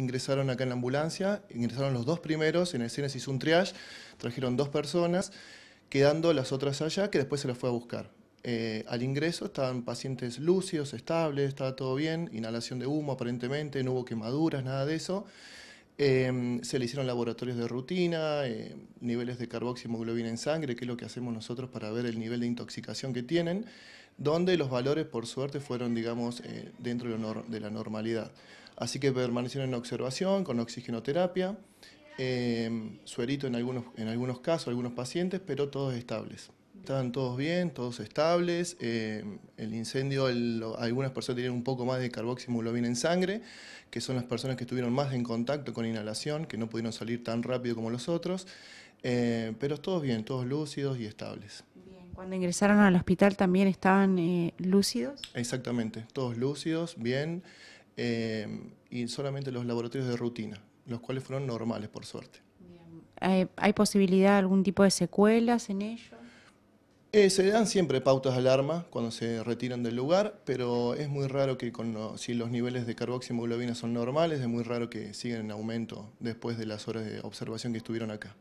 ingresaron acá en la ambulancia, ingresaron los dos primeros, en el CENES hizo un triage, trajeron dos personas, quedando las otras allá, que después se las fue a buscar. Eh, al ingreso estaban pacientes lúcidos, estables, estaba todo bien, inhalación de humo aparentemente, no hubo quemaduras, nada de eso. Em, se le hicieron laboratorios de rutina, eh, niveles de hemoglobina en sangre, que es lo que hacemos nosotros para ver el nivel de intoxicación que tienen, donde los valores, por suerte, fueron, digamos, eh, dentro de la normalidad. Así que permanecieron en observación con oxigenoterapia, em, suerito en algunos, en algunos casos, algunos pacientes, pero todos estables. Estaban todos bien, todos estables. Em, el incendio, algunas personas tenían un poco más de carboxihemoglobina en sangre, que son las personas que estuvieron más en contacto con inhalación, que no pudieron salir tan rápido como los otros. Em, pero todos bien, todos lúcidos y estables. Bien. Cuando ingresaron al hospital también estaban eh, lúcidos. Exactamente, todos lúcidos, bien. Eh, y solamente los laboratorios de rutina, los cuales fueron normales, por suerte. ¿Hay posibilidad de algún tipo de secuelas en ellos. Eh, se dan siempre pautas de alarma cuando se retiran del lugar, pero es muy raro que si los niveles de carboxihemoglobina son normales, es muy raro que sigan en aumento después de las horas de observación que estuvieron acá.